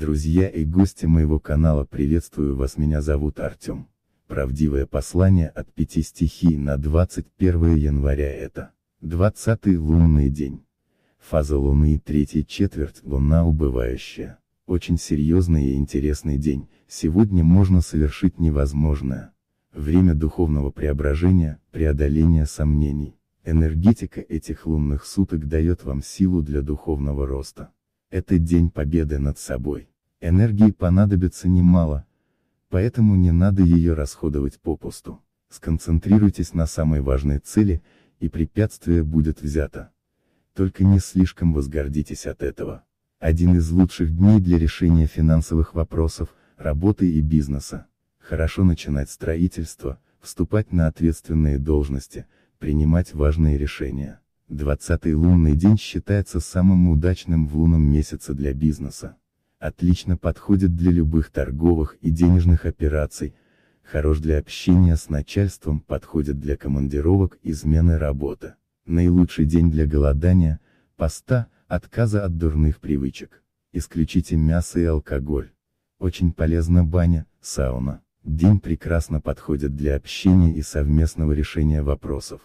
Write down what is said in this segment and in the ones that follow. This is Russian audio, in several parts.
Друзья и гости моего канала приветствую вас, меня зовут Артем. Правдивое послание от пяти стихий на 21 января это 20 лунный день. Фаза Луны и третья четверть, Луна убывающая. Очень серьезный и интересный день, сегодня можно совершить невозможное. Время духовного преображения, преодоления сомнений. Энергетика этих лунных суток дает вам силу для духовного роста. Это день победы над собой. Энергии понадобится немало, поэтому не надо ее расходовать попусту. Сконцентрируйтесь на самой важной цели, и препятствие будет взято. Только не слишком возгордитесь от этого. Один из лучших дней для решения финансовых вопросов, работы и бизнеса. Хорошо начинать строительство, вступать на ответственные должности, принимать важные решения. Двадцатый лунный день считается самым удачным в лунном месяце для бизнеса. Отлично подходит для любых торговых и денежных операций, хорош для общения с начальством, подходит для командировок и смены работы. Наилучший день для голодания, поста, отказа от дурных привычек. Исключите мясо и алкоголь. Очень полезна баня, сауна. День прекрасно подходит для общения и совместного решения вопросов.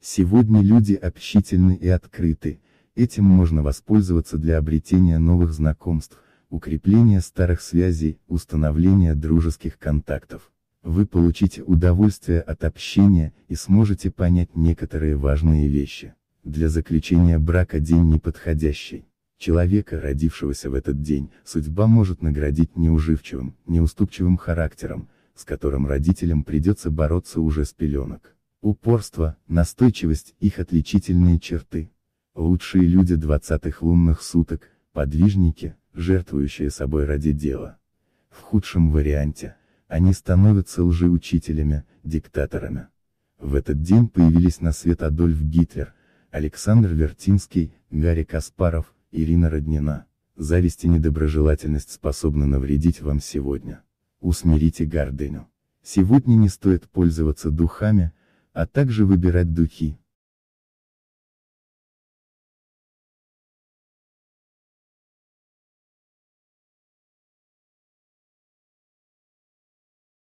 Сегодня люди общительны и открыты, этим можно воспользоваться для обретения новых знакомств, укрепления старых связей, установления дружеских контактов. Вы получите удовольствие от общения и сможете понять некоторые важные вещи. Для заключения брака день неподходящий. Человека, родившегося в этот день, судьба может наградить неуживчивым, неуступчивым характером, с которым родителям придется бороться уже с пеленок. Упорство, настойчивость – их отличительные черты. Лучшие люди двадцатых лунных суток, подвижники, жертвующие собой ради дела. В худшем варианте, они становятся лжеучителями, диктаторами. В этот день появились на свет Адольф Гитлер, Александр Вертинский, Гарри Каспаров, Ирина Роднина. Зависть и недоброжелательность способны навредить вам сегодня. Усмирите гордыню. Сегодня не стоит пользоваться духами, а также выбирать духи.